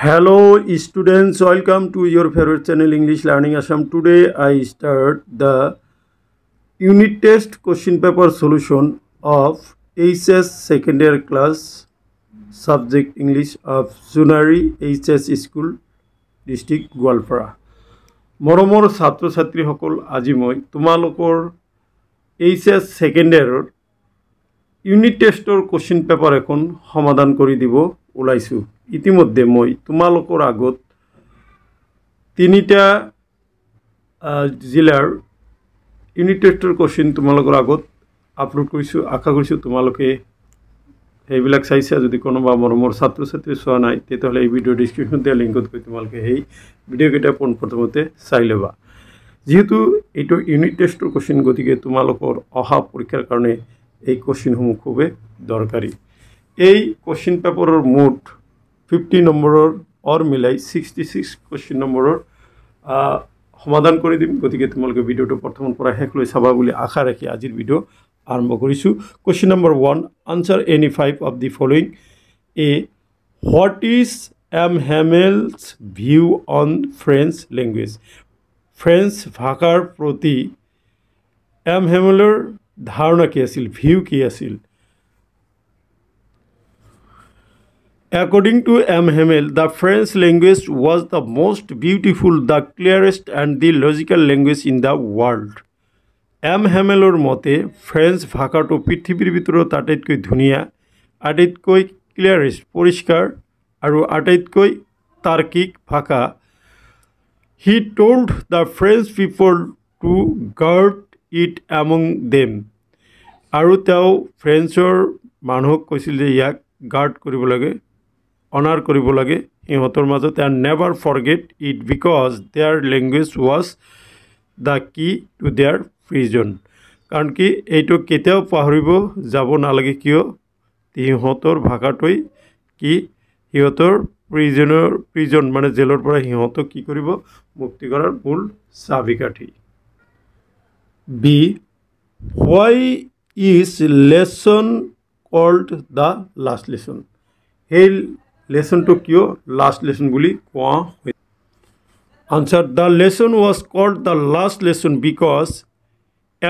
hello students welcome to your favorite channel english learning assam today i start the unit test question paper solution of hs second year class subject english of sunari hs school district Goalpara মৰমৰ ছাত্ৰ ছাত্ৰীসকল আজি মই তোমালোকৰ H S second ইয়াৰত unit টেষ্টৰ question paper এখন সমাধান কৰি দিব ওলাইছোঁ ইতিমধ্যে মই তোমালোকৰ আগত তিনিটা জিলাৰ ইউনিট টেষ্টৰ কুৱেশ্যন তোমালোকৰ আগত আপলোড কৰিছোঁ আশা কৰিছোঁ তোমালোকে সেইবিলাক চাইছা যদি কোনোবা মৰমৰ ছাত্ৰ ছাত্ৰী চোৱা নাই তেতিয়াহ'লে এই ভিডিঅ' ডিছক্ৰিপশ্যন দিয়া লিংকত গৈ তোমালোকে সেই ভিডিঅ'কেইটা পোনপ্ৰথমতে চাই ল'বা যিহেতু এইটো ইউনিট টেষ্টৰ কুৱেশ্যন গতিকে তোমালোকৰ অহা পৰীক্ষাৰ কাৰণে এই কোশ্চিনসমূহ খুবেই দৰকাৰী এই কোশ্চিন পেপাৰৰ মুঠ ফিফটি নম্বৰৰ অৰ মিলাই ছিক্সটি ছিক্স কুৱেশ্যন নম্বৰৰ সমাধান কৰি দিম গতিকে তোমালোকে ভিডিঅ'টো প্ৰথমৰ পৰা শেষ লৈ চাবা বুলি আশা ৰাখি আজিৰ ভিডিঅ' আৰম্ভ কৰিছোঁ question number one answer any five of the following A what is M Hamel's view on French language French ভাষাৰ প্ৰতি এম হেমেলৰ ধাৰণা কি আছিল ভিউ কি আছিল according to M Hamel the French language was the most beautiful the clearest and the logical language in the world M হেমেলৰ মতে French ভাষাটো পৃথিৱীৰ ভিতৰত আটাইতকৈ ধুনীয়া আটাইতকৈ ক্লিয়াৰেষ্ট পৰিষ্কাৰ আৰু আটাইতকৈ তাৰ্কিক ভাষা he told the French people to guard it among them আৰু তেওঁ ফ্ৰেন্সৰ মানুহক কৈছিল যে ইয়াক গাৰ্ড কৰিব লাগে অনাৰ কৰিব লাগে সিহঁতৰ মাজত a never forget it because their language was the key to their prison কাৰণ কি এইটো কেতিয়াও পাহৰিব যাব নালাগে কিয় সিহঁতৰ ভাষাটোৱেই কি সিহঁতৰ প্ৰিজনৰ প্ৰিজন মানে জেলৰ পৰা সিহঁতক কি কৰিব মুক্তি কৰাৰ মূল চাবিকাঠি B why is lesson called the last lesson সেই লেচনটো কিয় লাষ্ট লেচন বুলি কোৱা হৈ answer the lesson was called the last lesson because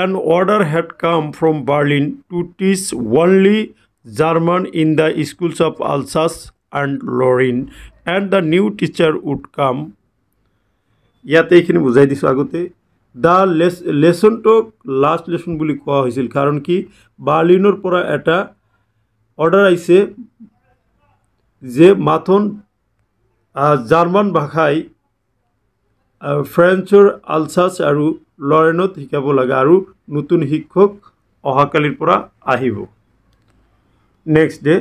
an order had come from Berlin to teach only German in the schools of Alsace and Lorraine and the new teacher would come ইয়াতে এইখিনি বুজাই দিছোঁ আগতে the লেছ লেচনটোক last lesson বুলি কোৱা হৈছিল কাৰণ কি বাৰ্লিনৰ পৰা এটা অৰ্ডাৰ আহিছে যে মাথন জাৰ্মান ভাষাই ফ্ৰেন্সৰ আলছাচ আৰু লৰেনত শিকাব লাগে আৰু নতুন শিক্ষক অহাকালিৰ পৰা আহিব next day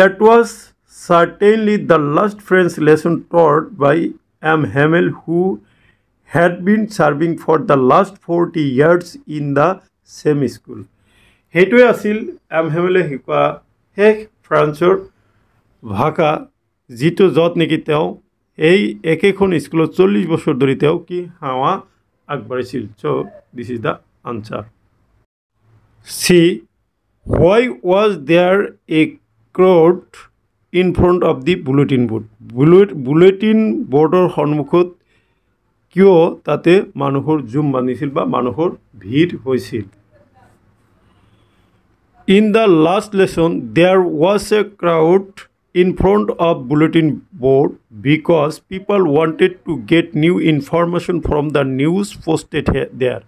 that was certainly the last French lesson টৰ্ড by M Hamel who had been serving for the last 40 years in the same school. সেইটোৱে আছিল এম এম এল এ শিকোৱা শেষ ফ্ৰান্সৰ ভাষা যিটো য'ত নেকি তেওঁ এই একেখন স্কুলত চল্লিছ বছৰ ধৰি তেওঁ কি সেৱা আগবাঢ়িছিল so' this is the answer C why was there a crowd in front of the bulletin board bullet bulletin বোৰ্ডৰ সন্মুখত কিয় তাতে মানুহৰ জুম বান্ধিছিল বা মানুহৰ ভিৰ হৈছিল in the last lesson there was a crowd in front of bulletin board because people wanted to get new information from the news posted there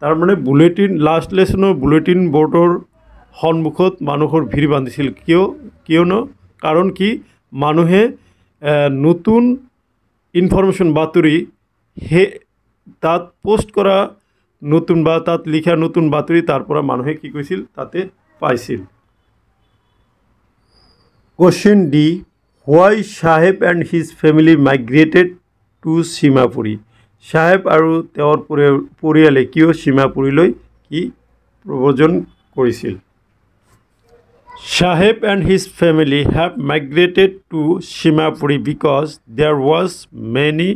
তাৰমানে বুলেটিন লাষ্ট লেচনৰ বুলেটিন বৰ্ডৰ সন্মুখত মানুহৰ ভিৰ বান্ধিছিল কিয় কিয়নো কাৰণ কি মানুহে নতুন ইনফৰমেশ্যন বাতৰি সেই তাত পোষ্ট কৰা নতুন বা তাত লিখা নতুন বাতৰি তাৰ পৰা মানুহে কি কৈছিল তাতে পাইছিল question D why Saheb and his family migrated to Seemapuri Saheb আৰু তেওঁৰ পৰিয়াল পৰিয়ালে কিয় চিমাপুৰীলৈ কি প্ৰব্ৰজন কৰিছিল Saheb and his family have migrated to Seemapuri because there was many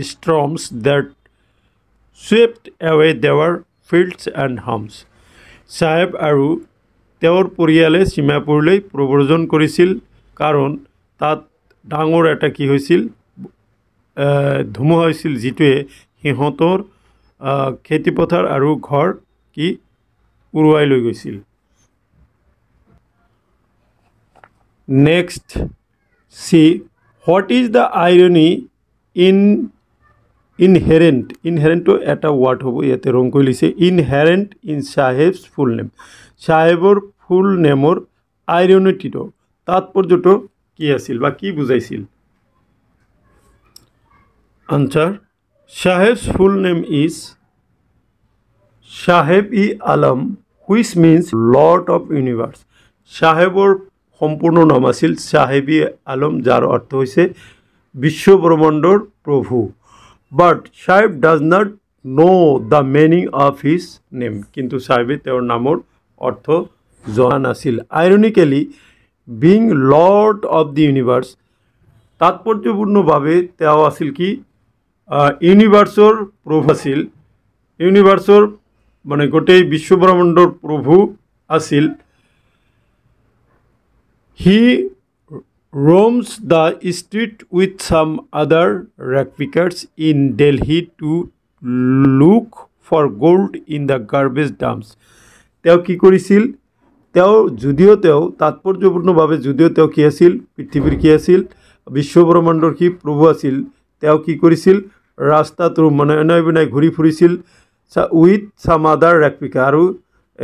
storms that swept away their fields and homes. Saheb আৰু তেওঁৰ পৰিয়ালে চিমাপুৰলৈ প্ৰব্ৰজন কৰিছিল কাৰণ তাত ডাঙৰ এটা কি হৈছিল ধুমুহা হৈছিল যিটোৱে সিহঁতৰ খেতিপথাৰ আৰু ঘৰ কি উৰুৱাই লৈ গৈছিল next C what is the irony in inherent ইনহেরেন্টও এটা ওয়ার্ড হবো ইয়াতে রং কৰি লিখছে inherent in Saheb's full name সাহেবর ফুল নেমৰ আইরনিটিটো তাৎপৰ্যটো কি আছিল বা কি বুজাইছিল answer Saheb's full name is Saheb e Alam which means lord of universe সাহেবর সম্পূৰ্ণ নাম আছিল ই আলম যাৰ অৰ্থ হৈছে বিশ্বব্ৰহ্মাণ্ডৰ প্ৰভু but Saheb does not know' the meaning of his name কিন্তু চাইবে তেওঁৰ নামৰ অৰ্থ জনা নাছিল ironically being lord of the universe তাৎপৰ্যপূৰ্ণভাৱে তেওঁ আছিল কি ইউনিভাৰ্ছৰ প্ৰভু আছিল ইউনিভাৰ্ছৰ মানে গোটেই বিশ্বব্ৰহ্মাণ্ডৰ প্ৰভু আছিল হি roams the street with some other rakvikars in delhi to look for gold in the garbage dumps তেওঁ কি কৰিছিল তেওঁ যদিও তেওঁ তাৎপৰ্যপূৰ্ণভাৱে যদিও তেওঁ কি আছিল পৃথিৱীৰ কি আছিল বিশ্বব্ৰহ্মাণ্ডৰ কি প্ৰভু আছিল তেওঁ কি কৰিছিল ৰাস্তাত ৰুম মানে এনাই বিনাই ঘূৰি ফুৰিছিল উইথ চাম আদাৰ ৰেকপিকাৰ আৰু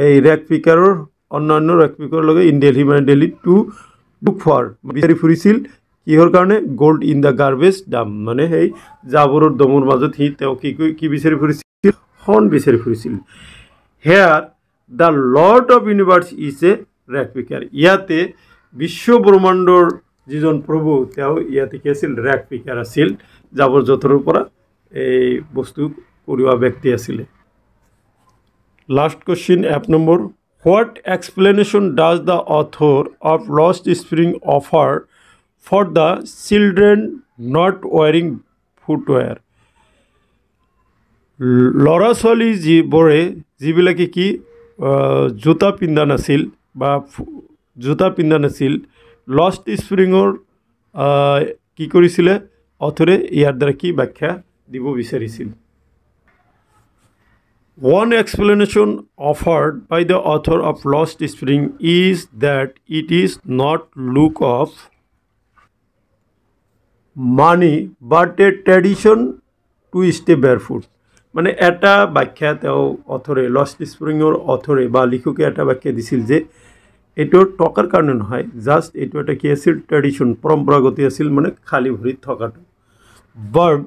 এই ৰেকপিকাৰৰ অন্যান্য ৰেকপিকাৰৰ লগত ইন দেলহি মানে দেলহিত টু লুক ফৰ বিচাৰি ফুৰিছিল কিহৰ কাৰণে gold in the garbage dump মানে সেই জাবৰৰ দমৰ মাজত সি তেওঁ কি কি বিচাৰি ফুৰিছিল সন বিচাৰি ফুৰিছিল here the lord of universe is a rag picker ইয়াতে বিশ্ব ব্ৰহ্মাণ্ডৰ যিজন প্ৰভু তেওঁ ইয়াতে কি আছিল ৰেক পিকাৰ আছিল জাবৰ জোঁথৰৰ পৰা এই বস্তু কঢ়িওৱা ব্যক্তি আছিলে last question F number What explanation does the author of Lost Spring offer for the children not wearing footwear? ল'ৰা ছোৱালী যিবোৰে যিবিলাকে কি জোতা পিন্ধা নাছিল বা জোতা পিন্ধা নাছিল লষ্ট স্প্ৰিঙৰ কি কৰিছিলে অথৰে ইয়াৰ দ্বাৰা কি ব্যাখ্যা দিব বিচাৰিছিল One explanation offered by the author of Lost Spring is that it is not look of money but a tradition to stay barefoot মানে এটা ব্যাখ্যা তেও অথৰে লস্ট স্প্ৰিঙৰ অথৰে বা লিখকে এটা ব্যাখ্যা দিছিল যে এইটো টকাৰ কাৰণে নহয় জাষ্ট এইটো এটা কি আছিল ট্ৰেডিশ্যন পৰম্পৰাগতি আছিল মানে খালী ভৰিত থকাটো but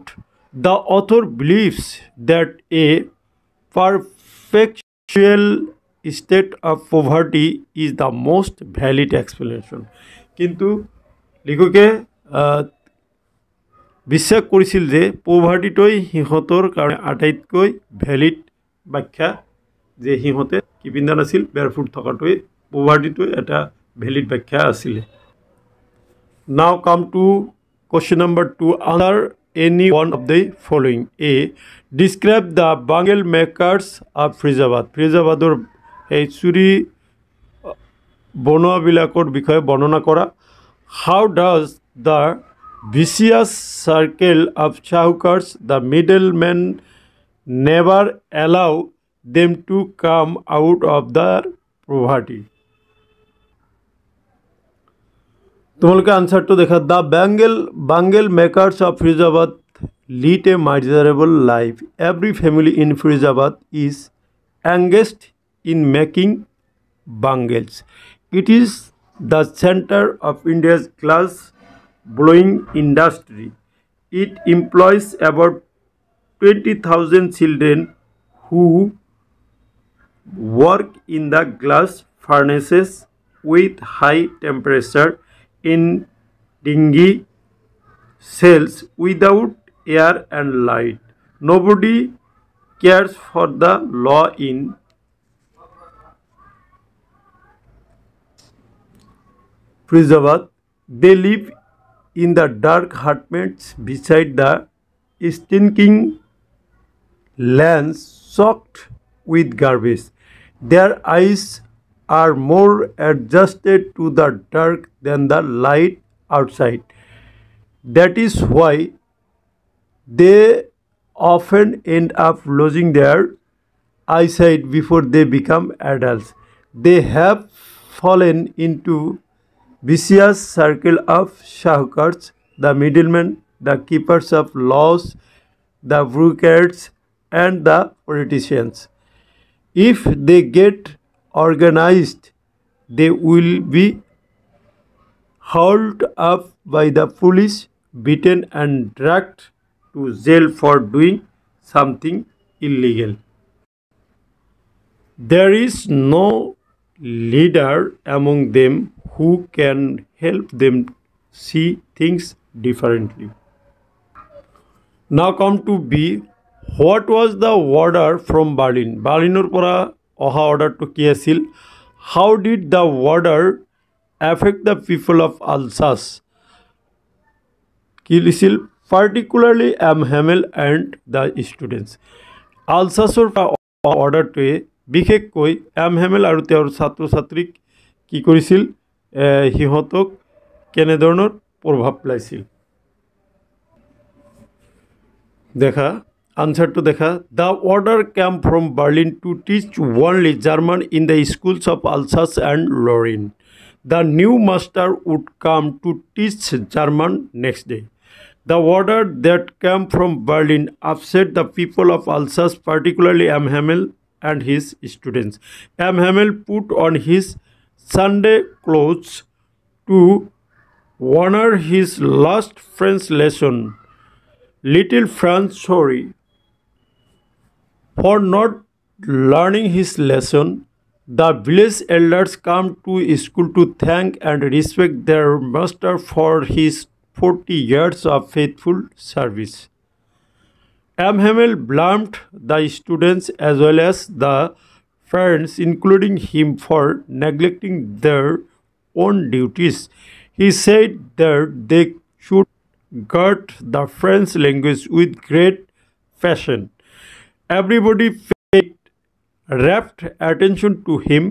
the author believes that a perpetual state of poverty is the most valid explanation কিন্তু লিখকে বিশ্বাস কৰিছিল যে পভাৰ্টিটোৱেই সিহঁতৰ কাৰণে আটাইতকৈ ভেলিড ব্যাখ্যা যে সিহঁতে কি পিন্ধা নাছিল বেৰফুট থকাটোৱে পভাৰ্টিটোৱে এটা ভেলিড ব্যাখ্যা আছিলে now come to question number two answer any one of the following a describe the bangle makers of frizabad frizabadur ei churi bonua bilakor bikhay bonona kara how does the vicious circle of chaukars the middlemen never allow them to come out of their poverty তোমালোকে আনসারটো দেখা the bangle bangle makers of Firozabad lead a miserable life every family in Firozabad is engaged in making bangles it is the centre of India's glass blowing industry it employs about twenty thousand children who work in the glass furnaces with high temperature in dingy cells without air and light. Nobody cares for the law in Prizavad. They live in the dark apartments beside the stinking lands soaked with garbage. Their eyes are more adjusted to the dark than the light outside. That is why they often end up losing their eyesight before they become adults. They have fallen into vicious circle of shahukars, the middlemen, the keepers of laws, the brokers, and the politicians. If they get organized, they will be hauled up by the police, beaten and dragged to jail for doing something illegal. There is no leader among them who can help them see things differently. Now come to B. What was the order from Berlin? Balinurpara. অহা অৰ্ডাৰটো কি আছিল how did the order affect the people of Alsace কি লিখিছিল particularly M Hamel and the students আলছাছৰ অৰ্ডাৰটোৱে বিশেষকৈ M হেমেল আৰু তেওঁৰ ছাত্ৰ ছাত্ৰীক কি কৰিছিল সিহঁতক কেনেধৰণৰ প্ৰভাৱ পেলাইছিল দেখা answer to the the order came from berlin to teach only german in the schools of alsace and lorraine the new master would come to teach german next day the order that came from berlin upset the people of alsace particularly m hamel and his students m hamel put on his sunday clothes to honor his last french lesson little france sorry for not learning his lesson, the village elders come to school to thank and respect their master for his 40 years of faithful service. Amhamel blamed the students as well as the friends, including him, for neglecting their own duties. He said that they should guard the French language with great passion. Everybody paid rapt attention to him.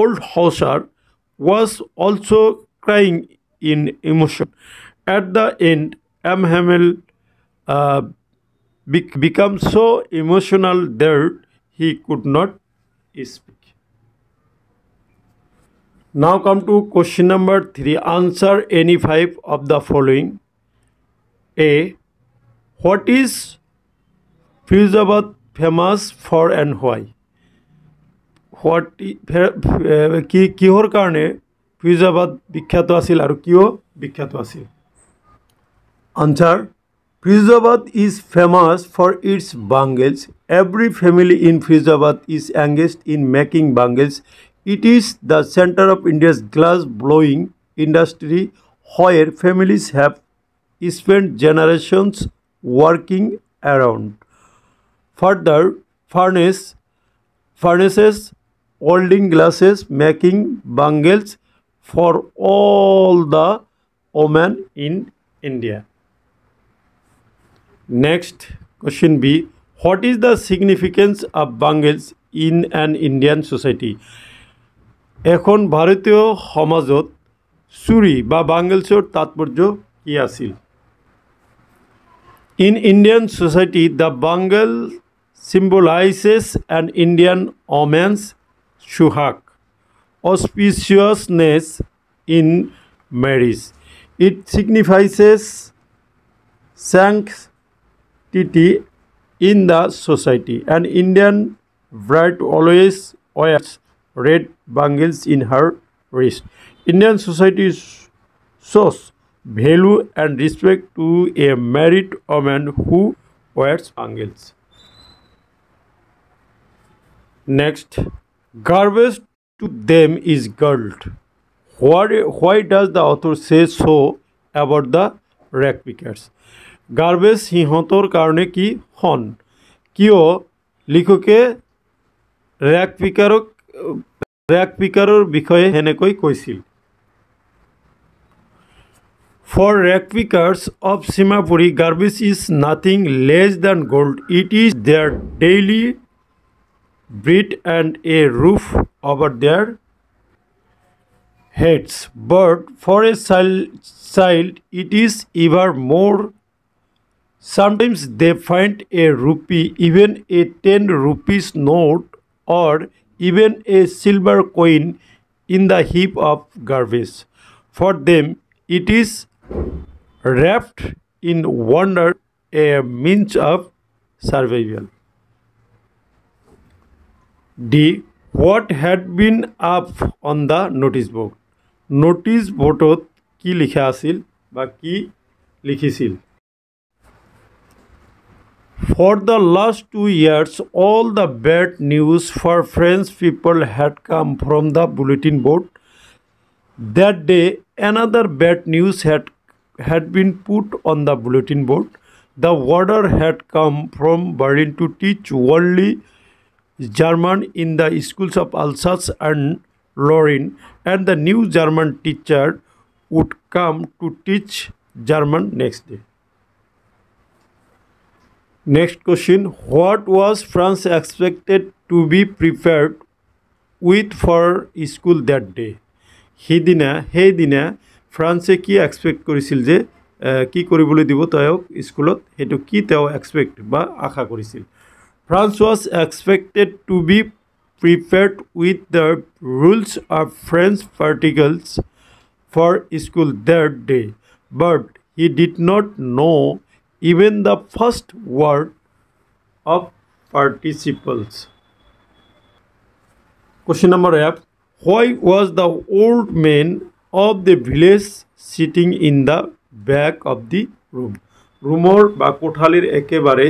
Old Hauser was also crying in emotion. At the end, M. Hamel uh, be became so emotional that he could not speak. Now come to question number 3. Answer any 5 of the following. A. What is Fuzabad famous for and why what কি কিহৰ কাৰণে ফিৰোজাবাদ বিখ্যাত আছিল আৰু কিয় বিখ্যাত আছিল answer Firozabad is famous for its bangles every family in Firozabad is engaged in making bangles it is the centre of India's glass blowing industry where families have spend generations working around further furnace furnaces welding glasses making bangles for all the woman in India next question B what is the significance of bangles in an Indian society এখন ভারতীয় সমাজত চুৰি বা বাংগেলছৰ তাৎপৰ্য কি আছিল in Indian society the bangle symbolizes an Indian woman's shuhak, auspiciousness in marriage. It signifies sanctity in the society. An Indian bride always wears red bangles in her wrist. Indian society shows value and respect to a married woman who wears bangles. Next, garbage to them is gold. Why, why does the author say so about the rag pickers? Garbage সিহঁতৰ কাৰণে কি সন কিয় লিখকে rack পিকাৰক rack পিকাৰৰ বিষয়ে সেনেকৈ কৈছিল for rag pickers of Seemapuri garbage is nothing less than gold it is their daily Bread and a roof over their heads. But for a child, it is even more. Sometimes they find a rupee, even a 10 rupees note, or even a silver coin in the heap of garbage. For them, it is wrapped in wonder, a means of survival. D. What had been up on the notice board? Notice board ki likhya asil ba For the last two years, all the bad news for French people had come from the bulletin board. That day, another bad news had, had been put on the bulletin board. The order had come from Berlin to teach only German in the schools of Alsace and Lorraine, and the new German teacher would come to teach German next day. Next question What was France expected to be prepared with for school that day? সিদিনা সেইদিনা ফ্ৰান্সে কি expect কৰিছিল যে কি কৰিবলৈ দিব তেওঁক স্কুলত সেইটো কি তেওঁ এক্সপেক্ট বা আশা কৰিছিল France was expected to be prepared with the rules of French particles for school that day, but he did not know even the first word of participles. Question number F. Why was the old man of the village sitting in the back of the room? রুমোর বা কোঠালির একেবারে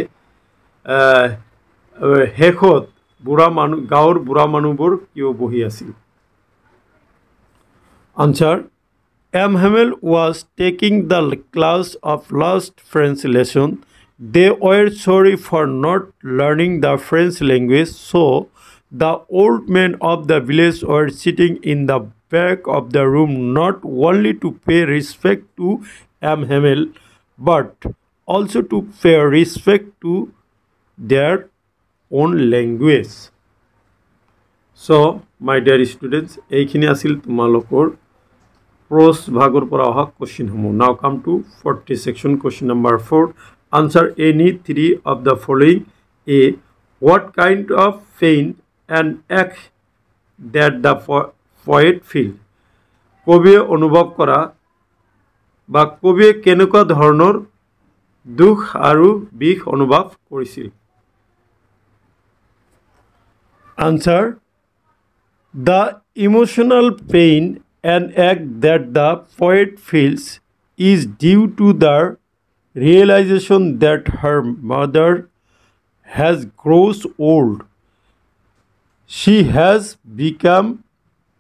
শেষত বুঢ়া মানুহ গাঁৱৰ বুঢ়া মানুহবোৰ কিয় বহি আছিল answer M Hamel was taking the class of last French lesson they were sorry for not learning the French language so' the old men of the village were sitting in the back of the room not only to pay respect to M Hamel but also' to pay respect to their own language. So, my dear students, এইখিনি আছিল তোমালোকৰ প্ৰচ ভাগৰ পৰা অহা কুৱেশ্যনসমূহ now come to forty section question number four answer any three of the following A what kind of pain and ache did the poet feel কবিয়ে অনুভৱ কৰা বা কবিয়ে কেনেকুৱা ধৰণৰ দুখ আৰু বিষ অনুভৱ কৰিছিল Answer The emotional pain and act that the poet feels is due to the realization that her mother has grown old. She has become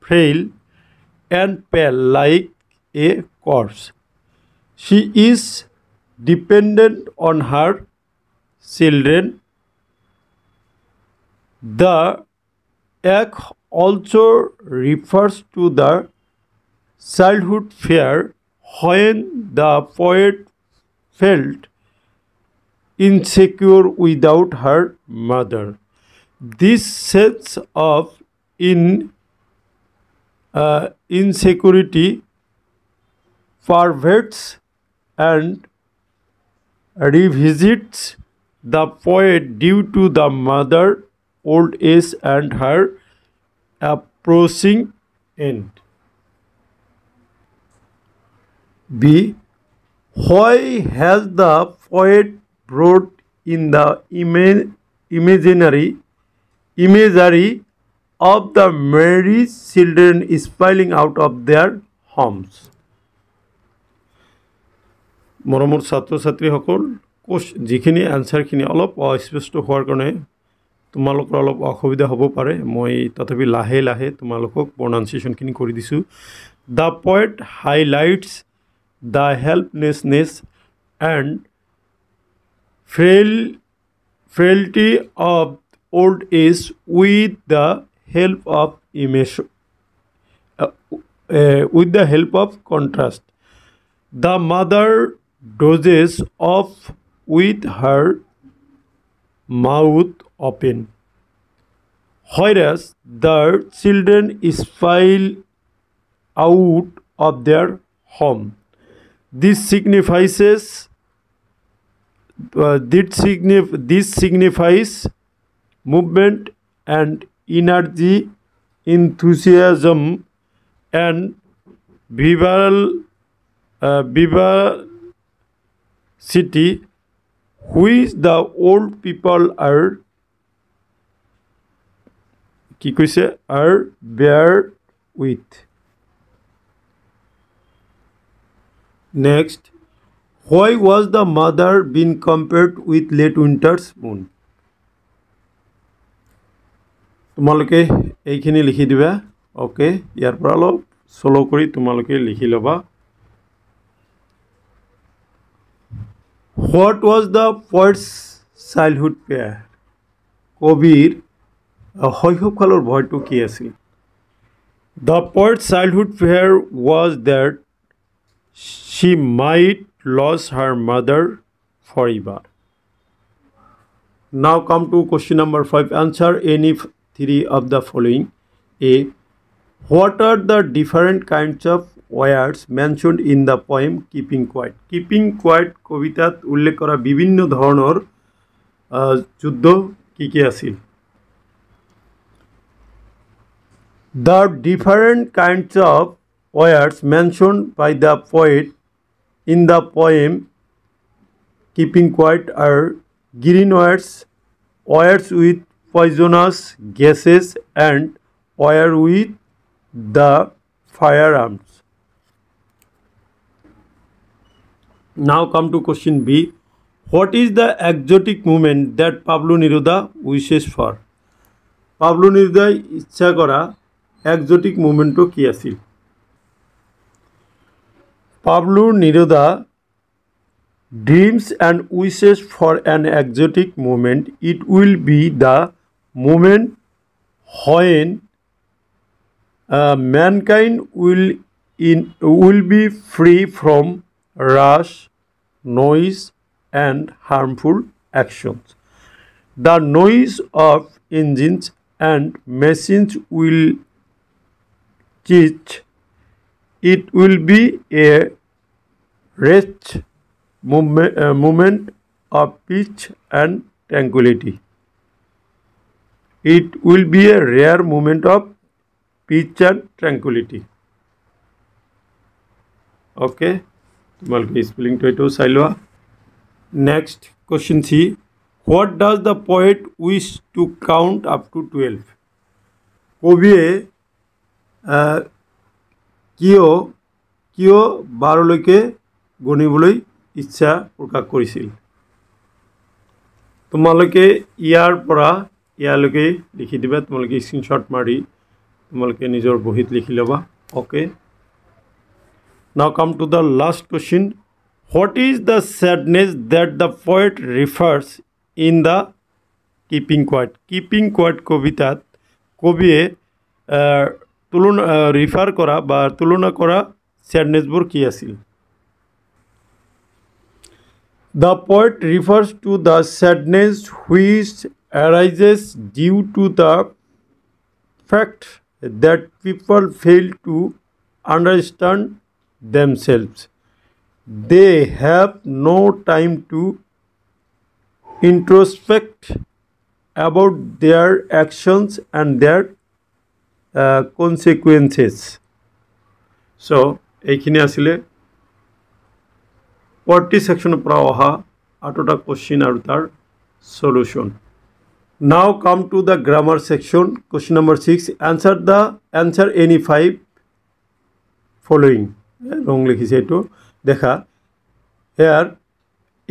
frail and pale like a corpse. She is dependent on her children. The Ek also refers to the childhood fear when the poet felt insecure without her mother. This sense of in, uh, insecurity pervades and revisits the poet due to the mother old age and her approaching end. B. Why has the poet brought in the ima imaginary imagery of the married children spiling out of their homes? মৰমৰ ছাত্ৰ ছাত্ৰীসকল কোচ যিখিনি এনচাৰখিনি অলপ অস্পষ্ট হোৱাৰ কাৰণে তোমালোকৰ অলপ অসুবিধা হ'ব পাৰে মই তথাপি লাহে লাহে তোমালোকক প্ৰনাউঞ্চিয়েশ্যনখিনি কৰি দিছোঁ the point highlights the helplessness and frail frailty of old age with the help of image with the help of help the contrast the of with off mouth open. Whereas the children spile out of their home. This signifies uh, this, signif this signifies movement and energy, enthusiasm, and vival, uh, vivacity, which the old people are কি কৈছে are bear with next why was the mother been compared with late winter's moon তোমালোকে এইখিনি লিখি দিবা okay ইয়াৰ পৰা অলপ চ'ল' কৰি তোমালোকে লিখি ল'বা what was the first childhood fear কবিৰ শৈশৱকালৰ ভয়টো কি আছিল the poet childhood fear was that she might lose her mother for ever now come to question number five answer any three of the following A what are the different kinds of wars mention in the poem keeping quiet keeping quiet কবিতাত উল্লেখ কৰা বিভিন্ন ধৰণৰ যুদ্ধ কি কি আছিল The different kinds of poets mentioned by the poet in the poem Keeping Quiet are green words, wares with poisonous gases, and wire with the firearms. Now come to question B. What is the exotic movement that Pablo Neruda wishes for? Pablo Neruda ইচ্ছা করা exotic মুভমেণ্টো কি আছিল পাবলোৰ Neruda dreams and wishes for an exotic movement it will be the movement when mankind will in will be free from rush noise and harmful actions the noise of engines and machines will it will be a rare moment uh, of peace and tranquility. It will be a rare moment of peace and tranquility. Okay, Malki spelling to Silva. Next question C. What does the poet wish to count up to 12? Kobe কিয় কিয় বাৰলৈকে গণিবলৈ ইচ্ছা প্ৰকাশ কৰিছিল তোমালোকে ইয়াৰ পৰা ইয়ালৈকে লিখি দিবা তোমালোকে স্ক্ৰীনশ্বট মাৰি তোমালোকে নিজৰ বহীত লিখি ল'বা okay now come to the last question what is the sadness that the poet refers in the keeping quiet keeping quiet কবিতাত কবিয়ে তুলনা রিফার করা বা তুলনা কৰা স্যাডনেসবোৰ কি আছিল the poet refers to the sadness which arises due to the fact that people fail to understand themselves they have no time to introspect about their actions and their consequences so' এইখিনি আছিলে party ছেকশ্যনৰ পৰা অহা আঠটা question আৰু তাৰ solution now come to the grammar section question number six answer the answer any five following wrong লিখিছে এইটো দেখা here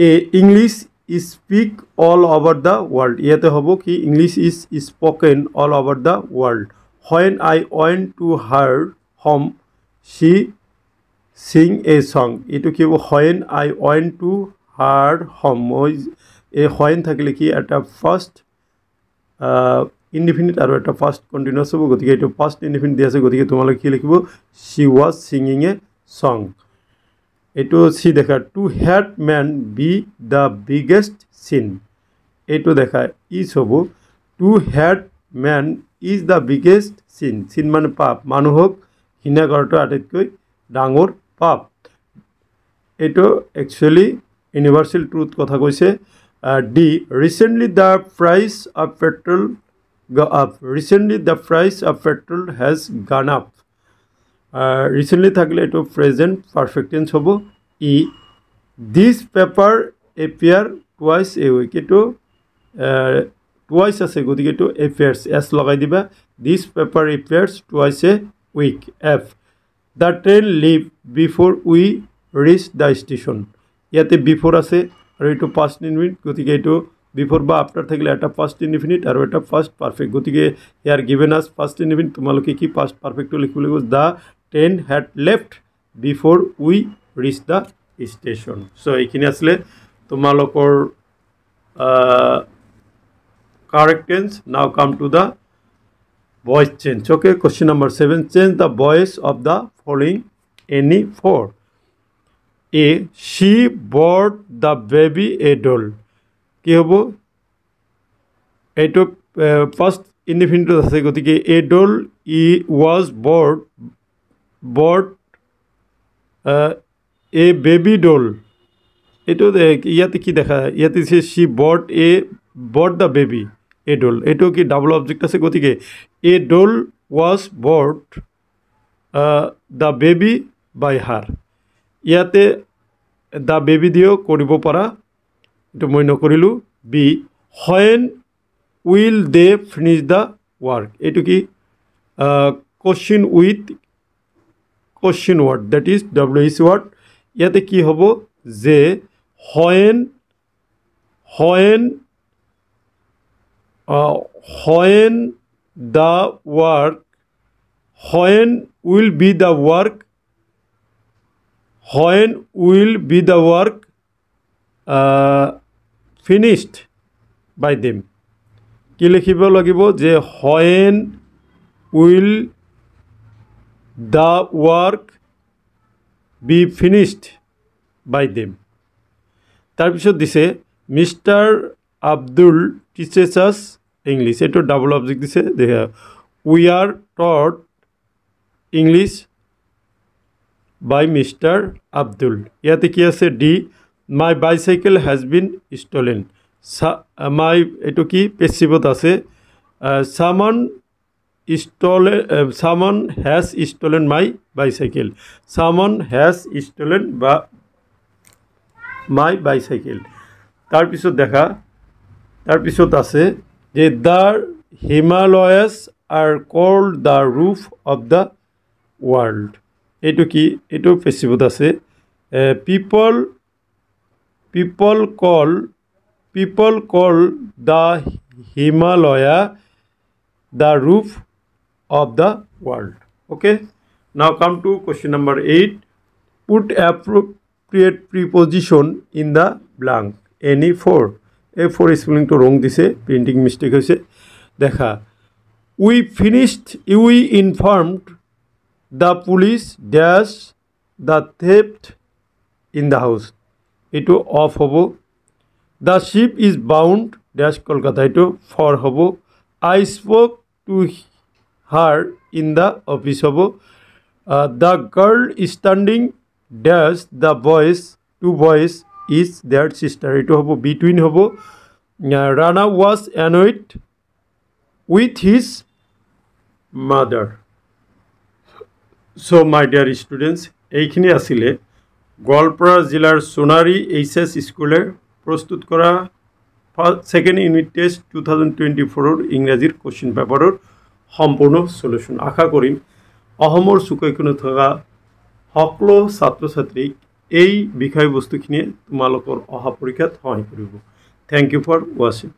a English speak all over the world ইয়াতে হ'ব কি English is spoken all over the world when I went to her home Shi ছিং A song এইটো কি হ'ব when I went to হাৰ হম মই এই হোৱেন থাকিলে কি এটা ফাৰ্ষ্ট ইনডিফিনিট আৰু এটা ফাৰ্ষ্ট কণ্টিনিউছ হ'ব গতিকে এইটো ফাৰ্ষ্ট ইনডিফিনিট দিয়া আছে গতিকে তোমালোকে কি লিখিব she was singing a song এইটো চি দেখা to hate men be the biggest sin এইটো দেখা ইজ হ'ব to hate men is the biggest sin sin মানে পাপ মানুহক ঘৃণা কৰাটো আটাইতকৈ ডাঙৰ পাপ এইটো একচুৱেলি ইউনিভাৰ্চেল ট্ৰুথ কথা কৈছে the recently the price of petrol up recently the price of petrol has gone up recently থাকিলে এইটো প্ৰেজেণ্ট পাৰ্ফেক্টেঞ্চ হ'ব ই this paper appear twice a week এইটো টুৱাইচ আছে গতিকে এইটো এফেয়াৰ্ছ এছ লগাই দিবা this paper appears twice a week if the train leave before we reach the station ইয়াতে বিফ'ৰ আছে আৰু এইটো পাষ্ট ইনফিনিট গতিকে এইটো বিফ'ৰ বা আফটাৰ থাকিলে এটা ফাৰ্ষ্ট ইনফিনিট আৰু এটা ফাৰ্ষ্ট পাৰফেক্ট গতিকে ইয়াৰ গিভেন আছ ফাৰ্ষ্ট ইনফিনিট তোমালোকে কি ফাষ্ট পাৰফেক্টটো লিখিব লাগিব the train had left before we reach the station so' এইখিনি আছিলে তোমালোকৰ correct tense. Now come to the voice change. Okay, question number seven Change the voice of the following any four. A. She bought the baby a doll. কি হ'ব এইটো first ইণ্ডিফিনিটত আছে গতিকে a doll he was bought bought a baby doll এইটো ইয়াতে কি দেখা ইয়াতে see bought a bought the baby a doll এইটো কি ডাবল অবজেক্ট আছে গতিকে a doll was bought the baby by her ইয়াতে দ্য বেবি দিও কৰিব পৰা এইটো মই নকৰিলোঁ B when will they finish the work এইটো কি question with question word that is W H word ইয়াতে কি হ'ব যে when when when the work when will be the work when will be the work finished by them কি লিখিব লাগিব যে when will the work be finished by them তাৰপিছত দিছে mister Abdul teaches us English. It's a double object. This is they have. We are taught English by Mr. Abdul. Yet the key said D. My bicycle has been stolen. My it okay, passive say uh, someone stole uh, someone has stolen my bicycle. Someone has stolen my bicycle. তাৰপিছত দেখা তাৰপিছত আছে যে there Himalayas are called the roof of the world এইটো কি এইটো ফেচিবত আছে people people call people call the Himalaya the roof of the world okay now come to question number eight put appropriate create preposition in the blank any four a four spelling wrong the printing mistake देखा we finish he informed the police dash the theft in the house you of him deep is bound dash Kolkata for him I spoke to her in the office him the girl standing dash the bus to bus is there sister এইটো হ'ব between হ'ব Rana was annoyed with his mother so' my dear students এইখিনি আছিলে গোৱালপাৰা জিলাৰ Sonari H S স্কুলে প্ৰস্তুত কৰা first second unit test two thousand twenty ফ'ৰৰ ইংৰাজীৰ কুৱেশ্যন পেপাৰৰ সম্পূৰ্ণ চলিউশ্যন আশা কৰিম অসমৰ চুকৈখনত থকা সকলো ছাত্ৰ ছাত্ৰীক এই বিষয়বস্তুখিনিয়ে তোমালোকৰ অহা পৰীক্ষাত সহায় কৰিব থেংক ইউ ফৰ ৱাচিং